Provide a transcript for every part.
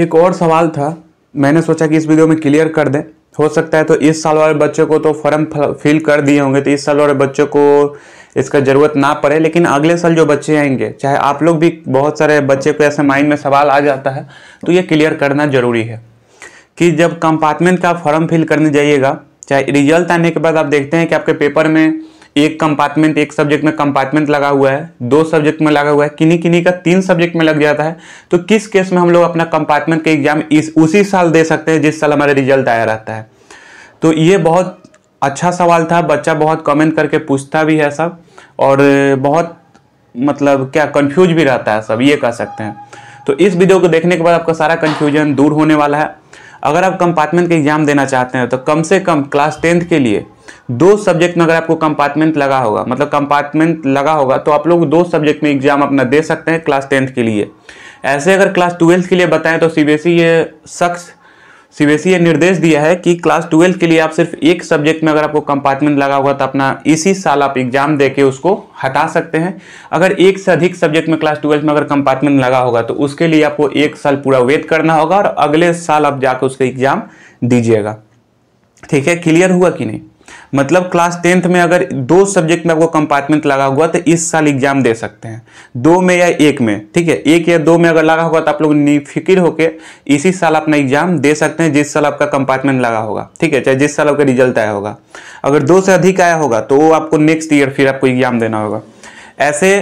एक और सवाल था मैंने सोचा कि इस वीडियो में क्लियर कर दें हो सकता है तो इस साल वाले बच्चों को तो फॉर्म फिल कर दिए होंगे तो इस साल वाले बच्चों को इसका ज़रूरत ना पड़े लेकिन अगले साल जो बच्चे आएंगे चाहे आप लोग भी बहुत सारे बच्चे को ऐसे माइंड में सवाल आ जाता है तो ये क्लियर करना ज़रूरी है कि जब कंपार्टमेंट का फॉर्म फिल करने जाइएगा चाहे रिजल्ट आने के बाद आप देखते हैं कि आपके पेपर में एक कंपार्टमेंट एक सब्जेक्ट में कंपार्टमेंट लगा हुआ है दो सब्जेक्ट में लगा हुआ है किन्हीं किन्हीं का तीन सब्जेक्ट में लग जाता है तो किस केस में हम लोग अपना कंपार्टमेंट का एग्जाम इस उसी साल दे सकते हैं जिस साल हमारा रिजल्ट आया रहता है तो ये बहुत अच्छा सवाल था बच्चा बहुत कमेंट करके पूछता भी है सब और बहुत मतलब क्या कन्फ्यूज भी रहता है सब ये कह सकते हैं तो इस वीडियो को देखने के बाद आपका सारा कन्फ्यूजन दूर होने वाला है अगर आप कंपार्टमेंट का एग्ज़ाम देना चाहते हैं तो कम से कम क्लास टेंथ के लिए दो सब्जेक्ट में अगर आपको कंपार्टमेंट लगा होगा मतलब कंपार्टमेंट लगा होगा तो आप लोग दो सब्जेक्ट में एग्जाम अपना दे सकते हैं क्लास टेंथ के लिए ऐसे अगर क्लास ट्वेल्थ के लिए बताएं तो सीबीएसई e ये शख्स सीबीएसई e ये निर्देश दिया है कि क्लास ट्वेल्थ के लिए आप सिर्फ एक सब्जेक्ट में अगर आपको कंपार्टमेंट लगा हुआ तो अपना इसी साल आप एग्जाम दे के उसको हटा सकते हैं अगर एक से अधिक सब्जेक्ट में क्लास ट्वेल्थ में अगर कंपार्टमेंट लगा होगा तो उसके लिए आपको एक साल पूरा वेट करना होगा और अगले साल आप जाकर उसका एग्जाम दीजिएगा ठीक है क्लियर हुआ कि नहीं मतलब क्लास टेंथ में अगर दो सब्जेक्ट में आपको कंपार्टमेंट लगा हुआ तो इस साल एग्जाम दे सकते हैं दो में या एक में ठीक है एक या दो में अगर लगा होगा तो आप लोग निफिक्र होकर इसी साल अपना एग्जाम दे सकते हैं जिस साल आपका कंपार्टमेंट लगा होगा ठीक है चाहे जिस साल आपका रिजल्ट आया होगा अगर दो से अधिक आया होगा तो वो आपको नेक्स्ट ईयर फिर आपको एग्जाम देना होगा ऐसे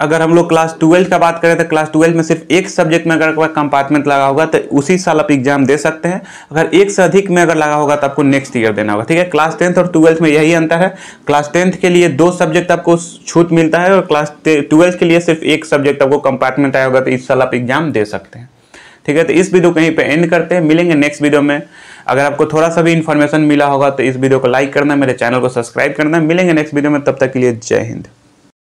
अगर हम लोग क्लास ट्वेल्थ का बात करें तो क्लास ट्वेल्थ में सिर्फ एक सब्जेक्ट में अगर कंपार्टमेंट लगा होगा तो उसी साल आप एग्जाम दे सकते हैं अगर एक से अधिक में अगर लगा होगा तो आपको नेक्स्ट ईयर देना होगा ठीक है क्लास टेंथ और ट्वेल्थ में यही अंतर है क्लास टेंथ के लिए दो सब्जेक्ट आपको छूट मिलता है और क्लास ट्वेल्थ के लिए सिर्फ एक सब्जेक्ट आपको कंपार्टमेंट आया होगा तो इस साल आप एग्जाम दे सकते हैं ठीक है तो इस वीडियो को यहीं पे एंड करते हैं मिलेंगे नेक्स्ट वीडियो में अगर आपको थोड़ा सा भी इन्फॉर्मेशन मिला होगा तो इस वीडियो को लाइक करना मेरे चैनल को सब्सक्राइब करना मिलेंगे नेक्स्ट वीडियो में तब तक के लिए जय हिंद